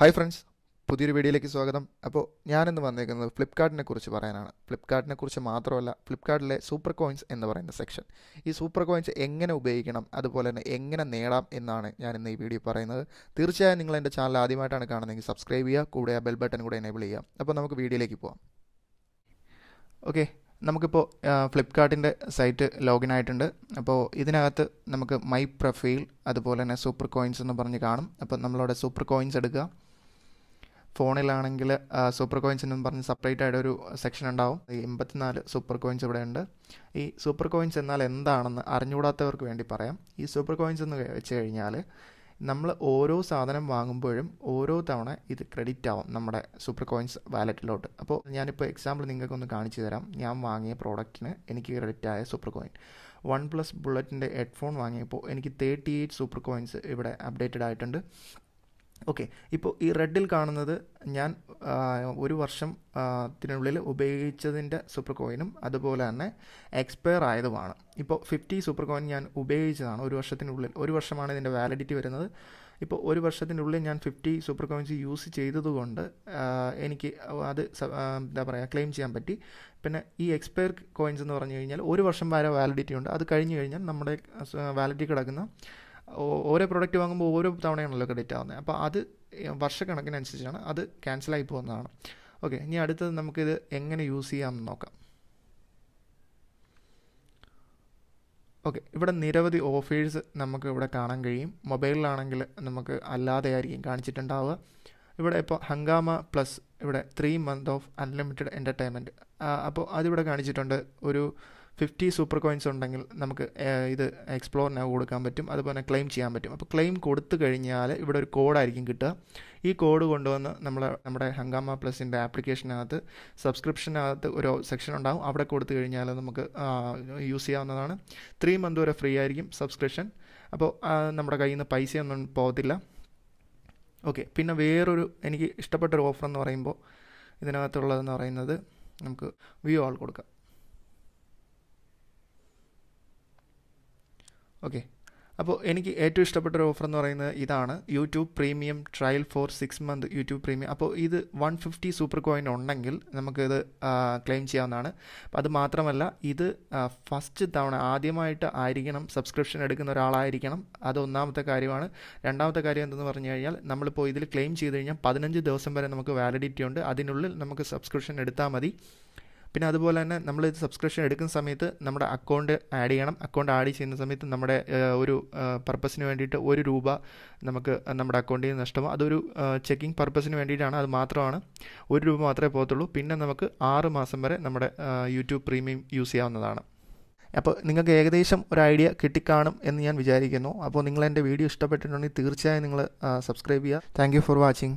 hi friends പുതിയൊരു വീഡിയോയിലേക്ക് സ്വാഗതം അപ്പോൾ ഞാനിന്ന് വന്നേക്കുന്നത് ഫ്ലിപ്കാർട്ടിനെ കുറിച്ച് പറയാനാണ് ഫ്ലിപ്കാർട്ടിനെ കുറിച്ച് മാത്രമല്ല ഫ്ലിപ്കാർട്ടിലെ സൂപ്പർ കോയിൻസ് എന്ന് പറയുന്ന സെക്ഷൻ ഈ സൂപ്പർ കോയിൻസ് എങ്ങനെ ഉപയോഗിക്കണം അതുപോലെ തന്നെ എങ്ങനെ നേടാം എന്നാണ് ഞാൻ ഇന്ന് ഈ വീഡിയോ പറയുന്നത് തീർച്ചയായും നിങ്ങൾ എൻ്റെ ചാനൽ ആദ്യമായിട്ടാണ് കാണുന്നതെങ്കിൽ സബ്സ്ക്രൈബ് ചെയ്യുക കൂടെ ആ ബെൽ ബട്ടൺ കൂടെ എനേബിൾ ചെയ്യുക അപ്പോൾ നമുക്ക് വീഡിയോയിലേക്ക് പോവാം ഓക്കെ നമുക്കിപ്പോൾ ഫ്ലിപ്കാർട്ടിൻ്റെ സൈറ്റ് ലോഗിൻ ആയിട്ടുണ്ട് അപ്പോൾ ഇതിനകത്ത് നമുക്ക് മൈ പ്രൊഫൈൽ അതുപോലെ തന്നെ സൂപ്പർ കോയിൻസ് എന്ന് പറഞ്ഞ് കാണും അപ്പോൾ നമ്മളവിടെ സൂപ്പർ കോയിൻസ് എടുക്കുക ഫോണിലാണെങ്കിൽ സൂപ്പർ കോയിൻസ് എന്നും പറഞ്ഞ് സെപ്പറേറ്റ് ആയിട്ട് ഒരു സെക്ഷൻ ഉണ്ടാവും എൺപത്തിനാല് സൂപ്പർ കോയിൻസ് ഇവിടെ ഉണ്ട് ഈ സൂപ്പർ കോയിൻസ് എന്നാൽ എന്താണെന്ന് അറിഞ്ഞുകൂടാത്തവർക്ക് വേണ്ടി പറയാം ഈ സൂപ്പർ കോയിൻസ് എന്ന് വെച്ച് കഴിഞ്ഞാൽ നമ്മൾ ഓരോ സാധനം വാങ്ങുമ്പോഴും ഓരോ തവണ ഇത് ക്രെഡിറ്റ് ആവും നമ്മുടെ സൂപ്പർ കോയിൻസ് വാലറ്റിലോട്ട് അപ്പോൾ ഞാനിപ്പോൾ എക്സാമ്പിൾ നിങ്ങൾക്കൊന്ന് കാണിച്ചു തരാം ഞാൻ വാങ്ങിയ പ്രോഡക്റ്റിന് എനിക്ക് ക്രെഡിറ്റ് ആയ സൂപ്പർ കോയിൻ വൺ പ്ലസ് ബുള്ളറ്റിൻ്റെ ഹെഡ്ഫോൺ വാങ്ങിയപ്പോൾ എനിക്ക് തേർട്ടി എയ്റ്റ് സൂപ്പർ കോയിൻസ് ഇവിടെ അപ്ഡേറ്റഡ് ആയിട്ടുണ്ട് ഓക്കെ ഇപ്പോൾ ഈ റെഡിൽ കാണുന്നത് ഞാൻ ഒരു വർഷം ത്തിനുള്ളിൽ ഉപയോഗിച്ചതിൻ്റെ സൂപ്പർ കോയിനും അതുപോലെ തന്നെ എക്സ്പയർ ആയതുമാണ് ഇപ്പോൾ ഫിഫ്റ്റി സൂപ്പർ കോയിൻ ഞാൻ ഉപയോഗിച്ചതാണ് ഒരു വർഷത്തിനുള്ളിൽ ഒരു വർഷമാണ് ഇതിൻ്റെ വാലിഡിറ്റി വരുന്നത് ഇപ്പോൾ ഒരു വർഷത്തിനുള്ളിൽ ഞാൻ ഫിഫ്റ്റി സൂപ്പർ കോയിൻസ് യൂസ് ചെയ്തതുകൊണ്ട് എനിക്ക് അത് എന്താ പറയുക ക്ലെയിം ചെയ്യാൻ പറ്റി പിന്നെ ഈ എക്സ്പയർ കോയിൻസ് എന്ന് പറഞ്ഞു കഴിഞ്ഞാൽ ഒരു വർഷം വരെ വാലിഡിറ്റി ഉണ്ട് അത് കഴിഞ്ഞ് കഴിഞ്ഞാൽ നമ്മുടെ വാലിഡിറ്റി കിടക്കുന്ന ഓരോ പ്രോഡക്റ്റ് വാങ്ങുമ്പോൾ ഓരോ തവണയാണല്ലോ ക്രെഡിറ്റ് ആവുന്നത് അപ്പോൾ അത് വർഷക്കണക്കിനനുസരിച്ചാണ് അത് ക്യാൻസലായി പോകുന്നതാണ് ഓക്കെ ഇനി അടുത്തത് നമുക്കിത് എങ്ങനെ യൂസ് ചെയ്യാമെന്ന് നോക്കാം ഓക്കെ ഇവിടെ നിരവധി ഓഫേഴ്സ് നമുക്ക് ഇവിടെ കാണാൻ കഴിയും മൊബൈലിലാണെങ്കിൽ നമുക്ക് അല്ലാതെ ആയിരിക്കും കാണിച്ചിട്ടുണ്ടാവുക ഇവിടെ ഇപ്പോൾ ഹങ്കാമ പ്ലസ് ഇവിടെ three month of unlimited entertainment അപ്പോൾ അതിവിടെ കാണിച്ചിട്ടുണ്ട് ഒരു ഫിഫ്റ്റി സൂപ്പർ കോയിൻസ് ഉണ്ടെങ്കിൽ നമുക്ക് ഇത് എക്സ്പ്ലോറിന് കൊടുക്കാൻ പറ്റും അതുപോലെ ക്ലെയിം ചെയ്യാൻ പറ്റും അപ്പോൾ ക്ലെയിം കൊടുത്തു കഴിഞ്ഞാൽ ഇവിടെ ഒരു കോഡായിരിക്കും കിട്ടുക ഈ കോഡ് കൊണ്ടുവന്ന് നമ്മൾ നമ്മുടെ ഹങ്കാമ പ്ലസിൻ്റെ ആപ്ലിക്കേഷനകത്ത് സബ്സ്ക്രിപ്ഷനകത്ത് ഒരു സെക്ഷൻ ഉണ്ടാകും അവിടെ കൊടുത്തു കഴിഞ്ഞാൽ നമുക്ക് യൂസ് ചെയ്യാവുന്നതാണ് ത്രീ മന്ത് വരെ ഫ്രീ ആയിരിക്കും സബ്സ്ക്രിപ്ഷൻ അപ്പോൾ നമ്മുടെ കയ്യിൽ നിന്ന് പൈസയൊന്നും പോകത്തില്ല ഓക്കെ പിന്നെ വേറൊരു എനിക്ക് ഇഷ്ടപ്പെട്ടൊരു ഓഫർ എന്ന് പറയുമ്പോൾ ഇതിനകത്തുള്ളതെന്ന് പറയുന്നത് നമുക്ക് വ്യൂ ആൾ കൊടുക്കാം ഓക്കെ അപ്പോൾ എനിക്ക് ഏറ്റവും ഇഷ്ടപ്പെട്ട ഒരു ഓഫർ എന്ന് പറയുന്നത് ഇതാണ് YouTube premium trial four six month YouTube premium അപ്പോൾ ഇത് വൺ ഫിഫ്റ്റി സൂപ്പർ കോയിൻ ഉണ്ടെങ്കിൽ നമുക്കിത് ക്ലെയിം ചെയ്യാവുന്നതാണ് അപ്പോൾ അത് മാത്രമല്ല ഇത് ഫസ്റ്റ് തവണ ആദ്യമായിട്ട് ആയിരിക്കണം സബ്സ്ക്രിപ്ഷൻ എടുക്കുന്ന ഒരാളായിരിക്കണം അത് ഒന്നാമത്തെ കാര്യമാണ് രണ്ടാമത്തെ കാര്യം എന്തെന്ന് പറഞ്ഞു കഴിഞ്ഞാൽ നമ്മളിപ്പോൾ ഇതിൽ ക്ലെയിം ചെയ്ത് കഴിഞ്ഞാൽ പതിനഞ്ച് ദിവസം വരെ നമുക്ക് വാലിഡിറ്റി ഉണ്ട് അതിനുള്ളിൽ നമുക്ക് സബ്സ്ക്രിപ്ഷൻ എടുത്താൽ മതി പിന്നെ അതുപോലെ തന്നെ നമ്മൾ ഇത് സബ്സ്ക്രിപ്ഷൻ എടുക്കുന്ന സമയത്ത് നമ്മുടെ അക്കൗണ്ട് ആഡ് ചെയ്യണം അക്കൗണ്ട് ആഡ് ചെയ്യുന്ന സമയത്ത് നമ്മുടെ ഒരു പർപ്പസിന് വേണ്ടിയിട്ട് ഒരു രൂപ നമുക്ക് നമ്മുടെ അക്കൗണ്ടിൽ നിന്ന് നഷ്ടമോ അതൊരു ചെക്കിംഗ് പർപ്പസിന് വേണ്ടിയിട്ടാണ് അത് മാത്രമാണ് ഒരു രൂപ മാത്രമേ പോകത്തുള്ളൂ പിന്നെ നമുക്ക് ആറ് മാസം വരെ നമ്മുടെ യൂട്യൂബ് പ്രീമിയം യൂസ് ചെയ്യാവുന്നതാണ് അപ്പോൾ നിങ്ങൾക്ക് ഏകദേശം ഒരു ഐഡിയ കിട്ടിക്കാണും എന്ന് ഞാൻ വിചാരിക്കുന്നു അപ്പോൾ നിങ്ങൾ എൻ്റെ വീഡിയോ ഇഷ്ടപ്പെട്ടിട്ടുണ്ടെങ്കിൽ തീർച്ചയായും നിങ്ങൾ സബ്സ്ക്രൈബ് ചെയ്യുക താങ്ക് ഫോർ വാച്ചിങ്